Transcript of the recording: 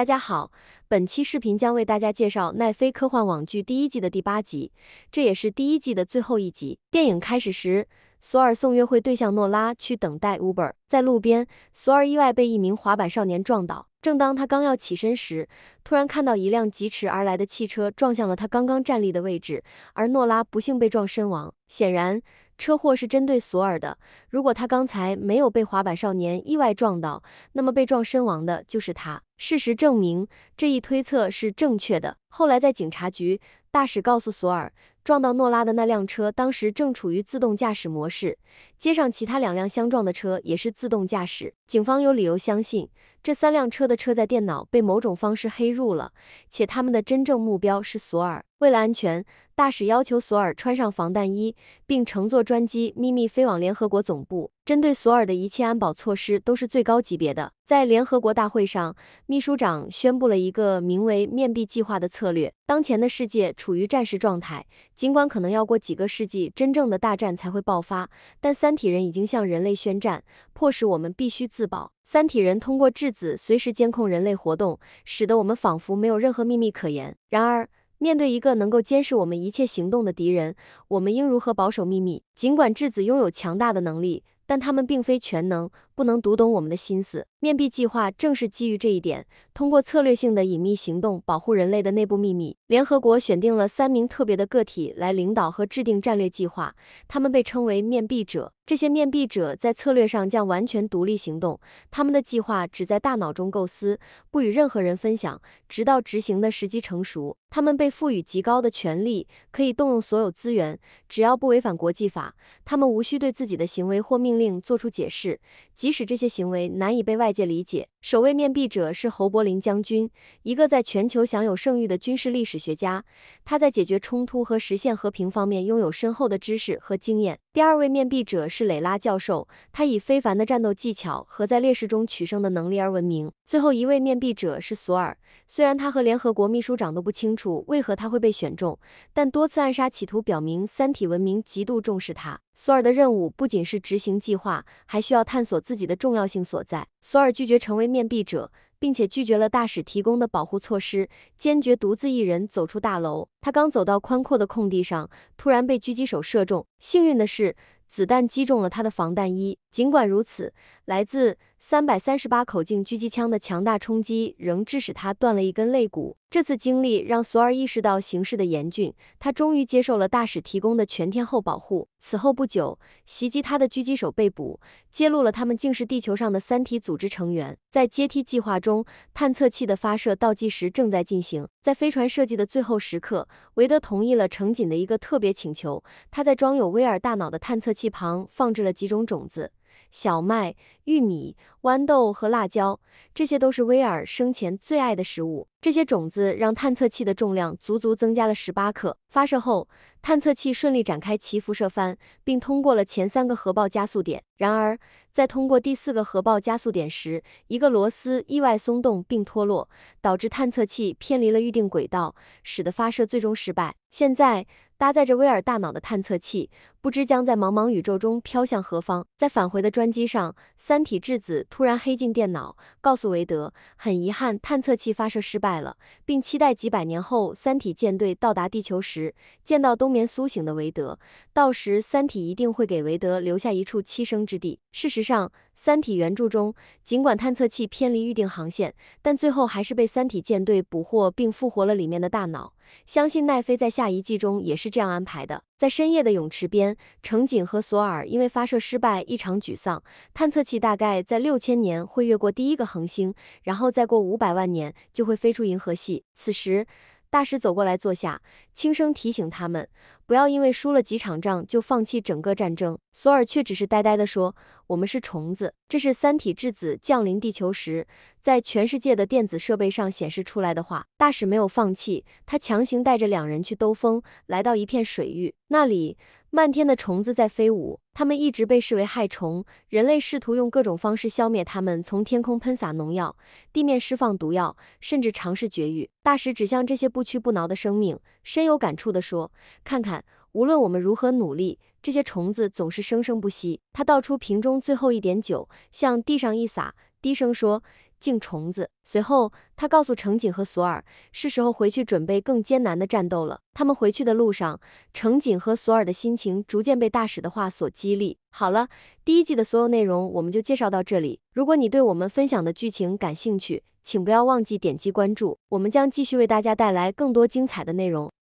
大家好，本期视频将为大家介绍奈飞科幻网剧第一季的第八集，这也是第一季的最后一集。电影开始时。索尔送约会对象诺拉去等待 Uber，在路边，索尔意外被一名滑板少年撞倒。正当他刚要起身时，突然看到一辆疾驰而来的汽车撞向了他刚刚站立的位置，而诺拉不幸被撞身亡。显然，车祸是针对索尔的。如果他刚才没有被滑板少年意外撞倒，那么被撞身亡的就是他。事实证明，这一推测是正确的。后来在警察局，大使告诉索尔。撞到诺拉的那辆车当时正处于自动驾驶模式，街上其他两辆相撞的车也是自动驾驶。警方有理由相信，这三辆车的车载电脑被某种方式黑入了，且他们的真正目标是索尔。为了安全，大使要求索尔穿上防弹衣，并乘坐专机秘密飞往联合国总部。针对索尔的一切安保措施都是最高级别的。在联合国大会上，秘书长宣布了一个名为“面壁计划”的策略。当前的世界处于战时状态，尽管可能要过几个世纪，真正的大战才会爆发，但三体人已经向人类宣战，迫使我们必须自保。三体人通过质子随时监控人类活动，使得我们仿佛没有任何秘密可言。然而，面对一个能够监视我们一切行动的敌人，我们应如何保守秘密？尽管质子拥有强大的能力。但他们并非全能，不能读懂我们的心思。面壁计划正是基于这一点，通过策略性的隐秘行动，保护人类的内部秘密。联合国选定了三名特别的个体来领导和制定战略计划，他们被称为面壁者。这些面壁者在策略上将完全独立行动，他们的计划只在大脑中构思，不与任何人分享，直到执行的时机成熟。他们被赋予极高的权力，可以动用所有资源，只要不违反国际法。他们无需对自己的行为或命令做出解释，即使这些行为难以被外界理解。首位面壁者是侯伯林将军，一个在全球享有盛誉的军事历史学家，他在解决冲突和实现和平方面拥有深厚的知识和经验。第二位面壁者是蕾拉教授，他以非凡的战斗技巧和在劣势中取胜的能力而闻名。最后一位面壁者是索尔，虽然他和联合国秘书长都不清楚为何他会被选中，但多次暗杀企图表明三体文明极度重视他。索尔的任务不仅是执行计划，还需要探索自己的重要性所在。索尔拒绝成为面壁者，并且拒绝了大使提供的保护措施，坚决独自一人走出大楼。他刚走到宽阔的空地上，突然被狙击手射中。幸运的是，子弹击中了他的防弹衣。尽管如此，来自三百三十八口径狙击枪的强大冲击仍致使他断了一根肋骨。这次经历让索尔意识到形势的严峻，他终于接受了大使提供的全天候保护。此后不久，袭击他的狙击手被捕，揭露了他们竟是地球上的三体组织成员。在阶梯计划中，探测器的发射倒计时正在进行。在飞船设计的最后时刻，维德同意了程锦的一个特别请求，他在装有威尔大脑的探测器旁放置了几种种子。小麦、玉米、豌豆和辣椒，这些都是威尔生前最爱的食物。这些种子让探测器的重量足足增加了十八克。发射后，探测器顺利展开其辐射帆，并通过了前三个核爆加速点。然而，在通过第四个核爆加速点时，一个螺丝意外松动并脱落，导致探测器偏离了预定轨道，使得发射最终失败。现在，搭载着威尔大脑的探测器。不知将在茫茫宇宙中飘向何方。在返回的专机上，三体质子突然黑进电脑，告诉韦德，很遗憾探测器发射失败了，并期待几百年后三体舰队到达地球时，见到冬眠苏醒的韦德，到时三体一定会给韦德留下一处栖身之地。事实上，三体原著中，尽管探测器偏离预定航线，但最后还是被三体舰队捕获并复活了里面的大脑。相信奈飞在下一季中也是这样安排的。在深夜的泳池边，乘警和索尔因为发射失败异常沮丧。探测器大概在六千年会越过第一个恒星，然后再过五百万年就会飞出银河系。此时。大使走过来坐下，轻声提醒他们不要因为输了几场仗就放弃整个战争。索尔却只是呆呆地说：“我们是虫子。”这是三体质子降临地球时，在全世界的电子设备上显示出来的话。大使没有放弃，他强行带着两人去兜风，来到一片水域，那里。漫天的虫子在飞舞，它们一直被视为害虫。人类试图用各种方式消灭它们：从天空喷洒农药，地面释放毒药，甚至尝试绝育。大使指向这些不屈不挠的生命，深有感触地说：“看看，无论我们如何努力，这些虫子总是生生不息。”他倒出瓶中最后一点酒，向地上一洒，低声说。净虫子。随后，他告诉程锦和索尔，是时候回去准备更艰难的战斗了。他们回去的路上，程锦和索尔的心情逐渐被大使的话所激励。好了，第一季的所有内容我们就介绍到这里。如果你对我们分享的剧情感兴趣，请不要忘记点击关注，我们将继续为大家带来更多精彩的内容。